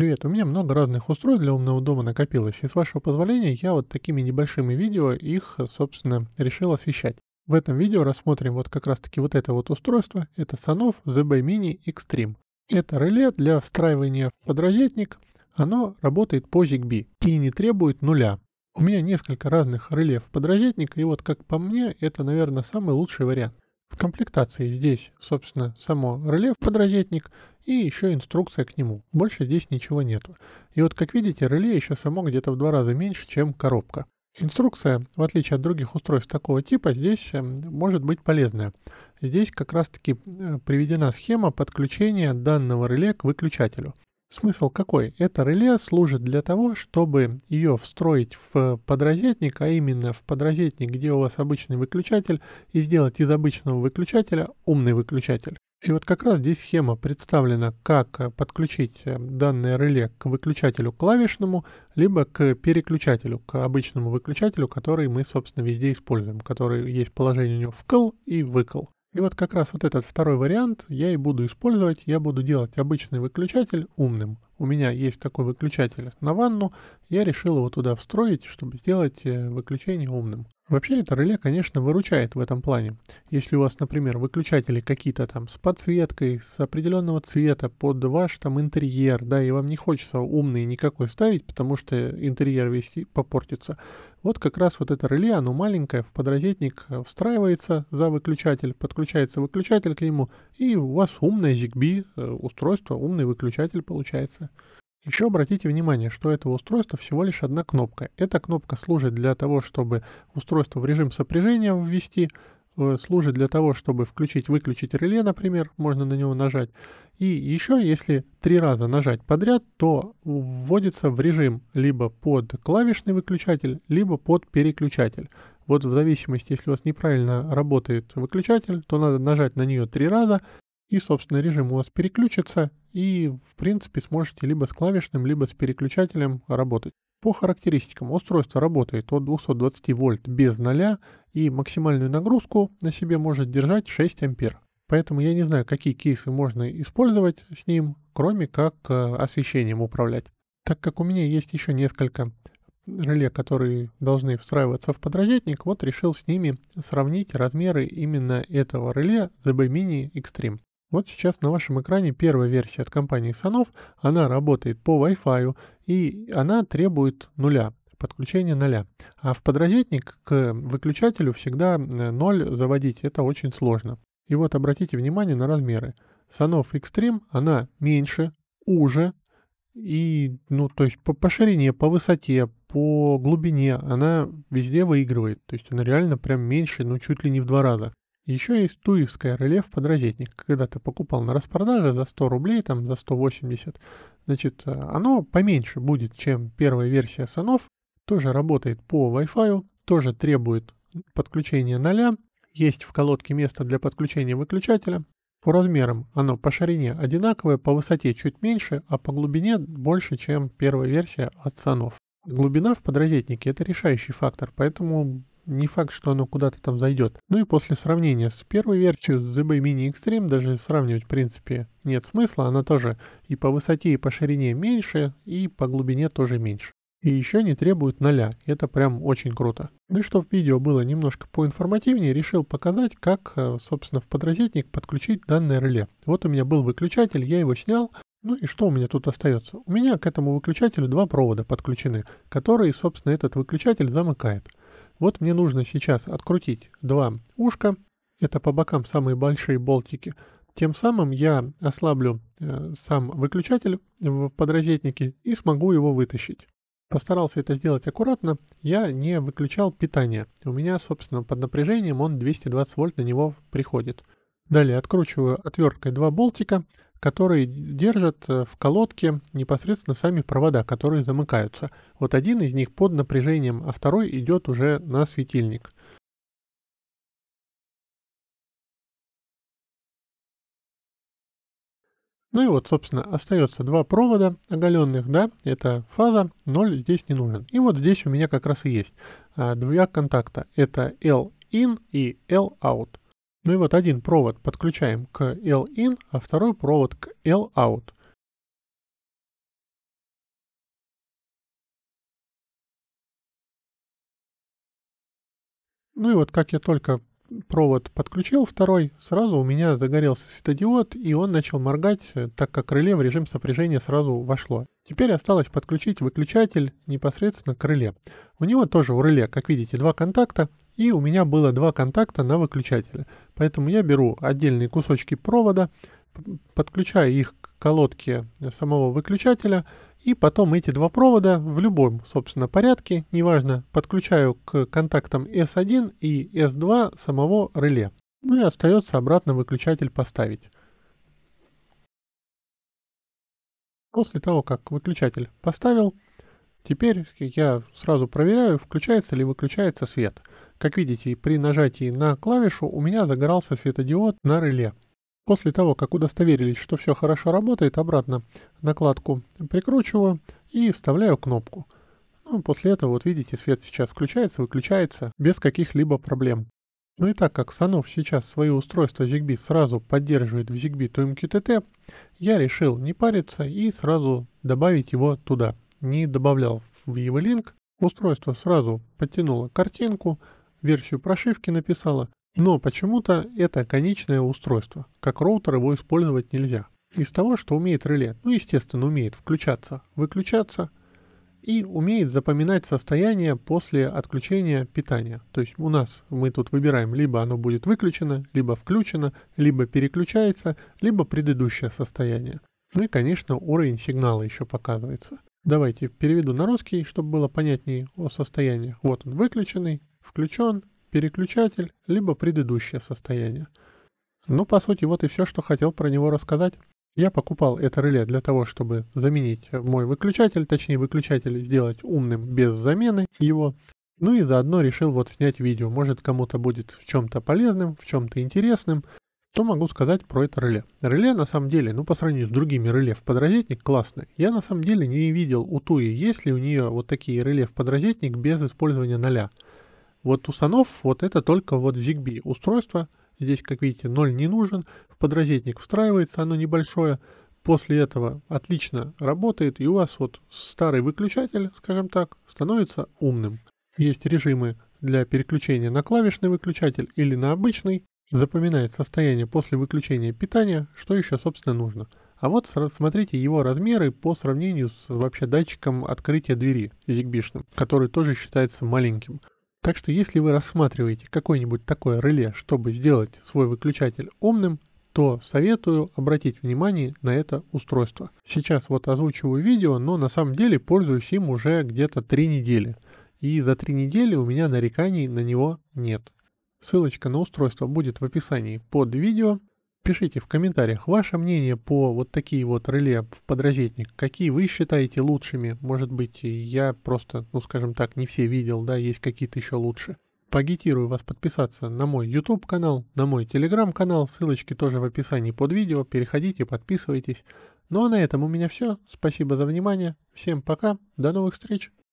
Привет, у меня много разных устройств для умного дома накопилось, и с вашего позволения я вот такими небольшими видео их, собственно, решил освещать. В этом видео рассмотрим вот как раз таки вот это вот устройство, это Sanov ZB Mini Extreme. Это реле для встраивания в подрозетник, оно работает по ZigBee и не требует нуля. У меня несколько разных реле в подрозетник, и вот как по мне, это, наверное, самый лучший вариант. В комплектации здесь, собственно, само реле в подрозетник и еще инструкция к нему. Больше здесь ничего нет. И вот, как видите, реле еще само где-то в два раза меньше, чем коробка. Инструкция, в отличие от других устройств такого типа, здесь эм, может быть полезная. Здесь как раз таки э, приведена схема подключения данного реле к выключателю. Смысл какой? Это реле служит для того, чтобы ее встроить в подрозетник, а именно в подрозетник, где у вас обычный выключатель, и сделать из обычного выключателя умный выключатель. И вот как раз здесь схема представлена, как подключить э, данное реле к выключателю клавишному, либо к переключателю, к обычному выключателю, который мы, собственно, везде используем, который есть положение у него вкл и выкл. И вот как раз вот этот второй вариант я и буду использовать. Я буду делать обычный выключатель умным у меня есть такой выключатель на ванну, я решил его туда встроить, чтобы сделать э, выключение умным. Вообще это реле, конечно, выручает в этом плане. Если у вас, например, выключатели какие-то там с подсветкой, с определенного цвета под ваш там интерьер, да, и вам не хочется умный никакой ставить, потому что интерьер весь попортится. Вот как раз вот это реле, оно маленькое, в подрозетник э, встраивается за выключатель, подключается выключатель к нему, и у вас умное ZigBee э, устройство, умный выключатель получается. Еще обратите внимание, что этого устройства всего лишь одна кнопка. Эта кнопка служит для того, чтобы устройство в режим сопряжения ввести, э, служит для того, чтобы включить-выключить реле, например, можно на него нажать. И еще, если три раза нажать подряд, то вводится в режим либо под клавишный выключатель, либо под переключатель. Вот в зависимости, если у вас неправильно работает выключатель, то надо нажать на нее три раза, и, собственно, режим у вас переключится, и, в принципе, сможете либо с клавишным, либо с переключателем работать. По характеристикам устройство работает от 220 вольт без ноля и максимальную нагрузку на себе может держать 6 ампер. Поэтому я не знаю, какие кейсы можно использовать с ним, кроме как э, освещением управлять. Так как у меня есть еще несколько реле, которые должны встраиваться в подрозетник, вот решил с ними сравнить размеры именно этого реле ZB Mini Extreme. Вот сейчас на вашем экране первая версия от компании Sanov, она работает по Wi-Fi и она требует нуля, подключения нуля. А в подрозетник к выключателю всегда э, ноль заводить, это очень сложно. И вот обратите внимание на размеры. Sanov Extreme, она меньше, уже, и, ну, то есть по, по ширине, по высоте, по глубине она везде выигрывает. То есть она реально прям меньше, ну, чуть ли не в два раза. Еще есть туевское реле в подрозетник. Когда ты покупал на распродаже за 100 рублей, там за 180, значит, э, оно поменьше будет, чем первая версия санов. Тоже работает по Wi-Fi, тоже требует подключения 0. Есть в колодке место для подключения выключателя. По размерам оно по ширине одинаковое, по высоте чуть меньше, а по глубине больше, чем первая версия от санов. Глубина в подрозетнике – это решающий фактор, поэтому не факт, что оно куда-то там зайдет. Ну и после сравнения с первой версией The Mini Extreme даже сравнивать в принципе нет смысла, она тоже и по высоте, и по ширине меньше, и по глубине тоже меньше. И еще не требует ноля, это прям очень круто. Ну и чтобы видео было немножко поинформативнее, решил показать, как, э, собственно, в подрозетник подключить данное реле. Вот у меня был выключатель, я его снял, ну и что у меня тут остается? У меня к этому выключателю два провода подключены, которые, собственно, этот выключатель замыкает. Вот мне нужно сейчас открутить два ушка, это по бокам самые большие болтики. Тем самым я ослаблю э, сам выключатель в подрозетнике и смогу его вытащить. Постарался это сделать аккуратно, я не выключал питание. У меня, собственно, под напряжением он 220 вольт на него приходит. Далее откручиваю отверткой два болтика, которые держат э, в колодке непосредственно сами провода, которые замыкаются. Вот один из них под напряжением, а второй идет уже на светильник. Ну и вот, собственно, остается два провода оголенных, да, это фаза, 0 здесь не нужен. И вот здесь у меня как раз и есть а, два контакта, это L in и L out. Ну и вот один провод подключаем к L-in, а второй провод к L-out. Ну и вот как я только провод подключил второй, сразу у меня загорелся светодиод, и он начал моргать, э, так как реле в режим сопряжения сразу вошло. Теперь осталось подключить выключатель непосредственно к реле. У него тоже у реле, как видите, два контакта, и у меня было два контакта на выключателе. Поэтому я беру отдельные кусочки провода, подключаю их к колодке самого выключателя, и потом эти два провода в любом, собственно, порядке, неважно, подключаю к контактам S1 и S2 самого реле. Ну и остается обратно выключатель поставить. После того, как выключатель поставил, теперь я сразу проверяю, включается ли выключается свет. Как видите, при нажатии на клавишу у меня загорался светодиод на реле. После того, как удостоверились, что все хорошо работает, обратно накладку прикручиваю и вставляю кнопку. Ну, после этого, вот видите, свет сейчас включается, выключается без каких-либо проблем. Ну и так как Санов сейчас свое устройство ZigBee сразу поддерживает в ZigBee to MQTT, эм я решил не париться и сразу добавить его туда. Не добавлял в его линк, устройство сразу подтянуло картинку, версию прошивки написала, но почему-то это конечное устройство, как роутер его использовать нельзя. Из того, что умеет реле, ну естественно умеет включаться, выключаться и умеет запоминать состояние после отключения питания. То есть у нас мы тут выбираем, либо оно будет выключено, либо включено, либо переключается, либо предыдущее состояние. Ну и конечно уровень сигнала еще показывается. Давайте переведу на русский, чтобы было понятнее о состоянии. Вот он выключенный, Включен, переключатель, либо предыдущее состояние. Ну, по сути, вот и все, что хотел про него рассказать. Я покупал это реле для того, чтобы заменить мой выключатель, точнее выключатель сделать умным без замены его. Ну и заодно решил вот снять видео. Может кому-то будет в чем-то полезным, в чем-то интересным. Что могу сказать про это реле? Реле на самом деле, ну по сравнению с другими реле в подрозетник, классное. Я на самом деле не видел у Туи, есть ли у нее вот такие реле в подрозетник без использования ноля. Вот Усанов, вот это только вот ZigBee устройство. Здесь, как видите, ноль не нужен. В подрозетник встраивается, оно небольшое. После этого отлично работает, и у вас вот старый выключатель, скажем так, становится умным. Есть режимы для переключения на клавишный выключатель или на обычный. Запоминает состояние после выключения питания, что еще, собственно, нужно. А вот смотрите его размеры по сравнению с вообще датчиком открытия двери ZigBee, который тоже считается маленьким. Так что если вы рассматриваете какое-нибудь такое реле, чтобы сделать свой выключатель умным, то советую обратить внимание на это устройство. Сейчас вот озвучиваю видео, но на самом деле пользуюсь им уже где-то 3 недели. И за 3 недели у меня нареканий на него нет. Ссылочка на устройство будет в описании под видео. Пишите в комментариях ваше мнение по вот такие вот реле в подрозетник. Какие вы считаете лучшими? Может быть, я просто, ну скажем так, не все видел, да, есть какие-то еще лучше. Пагитирую вас подписаться на мой YouTube канал, на мой Telegram канал, ссылочки тоже в описании под видео, переходите, подписывайтесь. Ну а на этом у меня все, спасибо за внимание, всем пока, до новых встреч!